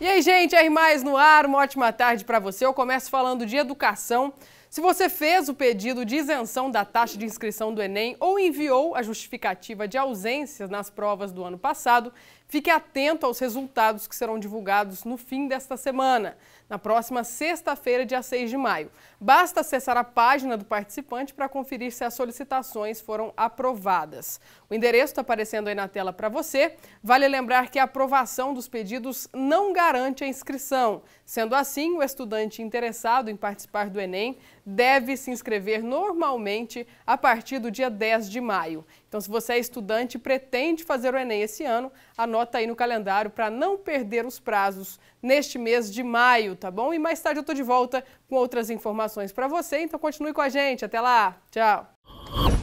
E aí, gente, R mais no ar, uma ótima tarde para você. Eu começo falando de educação. Se você fez o pedido de isenção da taxa de inscrição do Enem ou enviou a justificativa de ausências nas provas do ano passado, fique atento aos resultados que serão divulgados no fim desta semana, na próxima sexta-feira, dia 6 de maio. Basta acessar a página do participante para conferir se as solicitações foram aprovadas. O endereço está aparecendo aí na tela para você. Vale lembrar que a aprovação dos pedidos não garante a inscrição. Sendo assim, o estudante interessado em participar do Enem deve se inscrever normalmente a partir do dia 10 de maio. Então, se você é estudante e pretende fazer o Enem esse ano, anota aí no calendário para não perder os prazos neste mês de maio, tá bom? E mais tarde eu estou de volta com outras informações para você, então continue com a gente. Até lá! Tchau!